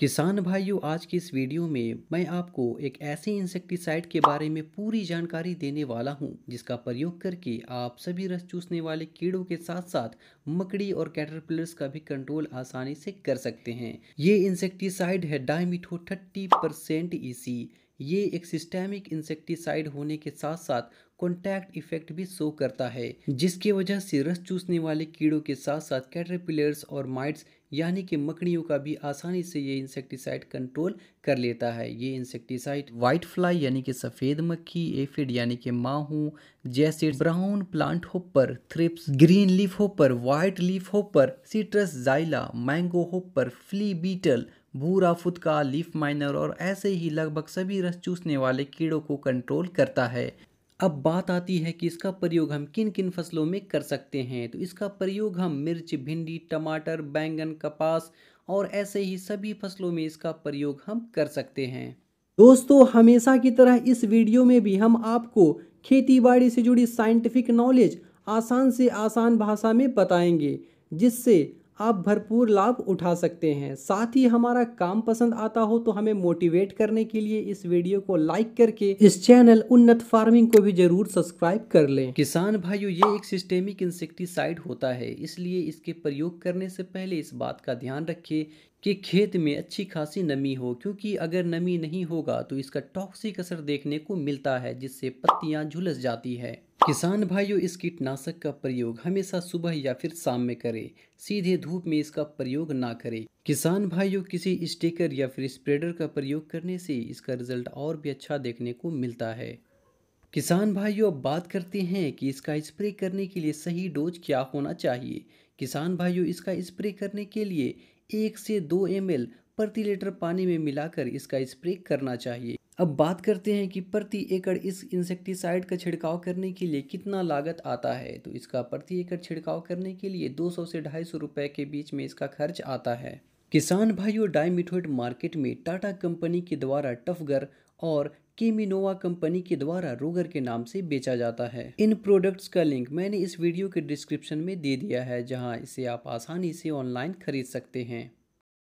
किसान भाइयों आज की इस वीडियो में मैं आपको एक ऐसे इंसेक्टिसाइड के बारे में पूरी जानकारी देने वाला हूं जिसका प्रयोग करके आप सभी रस चूसने वाले कीड़ों के साथ साथ मकड़ी और कैटरपिलर्स का भी कंट्रोल आसानी से कर सकते हैं ये इंसेक्टिसाइड है dimethoate thirty percent E e ये एक सिस्टेमिक इंसेक्टिसाइड होने के साथ साथ कॉन्टैक्ट इफेक्ट भी शो करता है जिसकी वजह से रस चूसने वाले कीड़ों के साथ साथ कैटरपिलर्स और माइट्स यानी कि मकड़ियों का भी आसानी से ये इंसेक्टिसाइड कंट्रोल कर लेता है ये इंसेक्टिसाइड वाइट फ्लाई यानी कि सफ़ेद मक्खी एफिड यानी कि माहू जैसे brown plant hopper thrips green leaf hopper white leaf hopper citrus psylla mango hopper flea beetle भूरा फुदका लीफ माइनर और ऐसे ही लगभग सभी रस चूसने वाले कीड़ों को कंट्रोल करता है अब बात आती है कि इसका प्रयोग हम किन किन फसलों में कर सकते हैं तो इसका प्रयोग हम मिर्च भिंडी टमाटर बैंगन कपास और ऐसे ही सभी फसलों में इसका प्रयोग हम कर सकते हैं दोस्तों हमेशा की तरह इस वीडियो में भी हम आपको खेती बाड़ी से जुड़ी साइंटिफिक नॉलेज आसान से आसान भाषा में बताएंगे जिससे आप भरपूर लाभ उठा सकते हैं साथ ही हमारा काम पसंद आता हो तो हमें मोटिवेट करने के लिए इस वीडियो को लाइक करके इस चैनल उन्नत फार्मिंग को भी जरूर सब्सक्राइब कर लें किसान भाइयों ये एक सिस्टेमिक इंसेक्टिसाइड होता है इसलिए इसके प्रयोग करने से पहले इस बात का ध्यान रखें कि खेत में अच्छी खासी नमी हो क्योंकि अगर नमी नहीं होगा तो इसका टॉक्सिक असर देखने को मिलता है जिससे पत्तियां झुलस जाती है किसान भाइयों इस कीटनाशक का प्रयोग हमेशा सुबह या फिर शाम में करें सीधे धूप में इसका प्रयोग ना करें किसान भाइयों किसी स्टेकर या फिर स्प्रेडर का प्रयोग करने से इसका रिजल्ट और भी अच्छा देखने को मिलता है किसान भाइयों अब बात करते हैं कि इसका स्प्रे करने के लिए सही डोज क्या होना चाहिए किसान भाइयों इसका स्प्रे करने के लिए एक से दो एम प्रति लीटर पानी में मिलाकर इसका स्प्रे करना चाहिए अब बात करते हैं कि प्रति एकड़ इस इंसेक्टिसाइड का छिड़काव करने के लिए कितना लागत आता है तो इसका प्रति एकड़ छिड़काव करने के लिए 200 से ढाई सौ रुपये के बीच में इसका खर्च आता है किसान भाइयों डाइमिथोइड मार्केट में टाटा कंपनी के द्वारा टफगर और केमिनोवा कंपनी के द्वारा रोगर के नाम से बेचा जाता है इन प्रोडक्ट्स का लिंक मैंने इस वीडियो के डिस्क्रिप्शन में दे दिया है जहाँ इसे आप आसानी से ऑनलाइन खरीद सकते हैं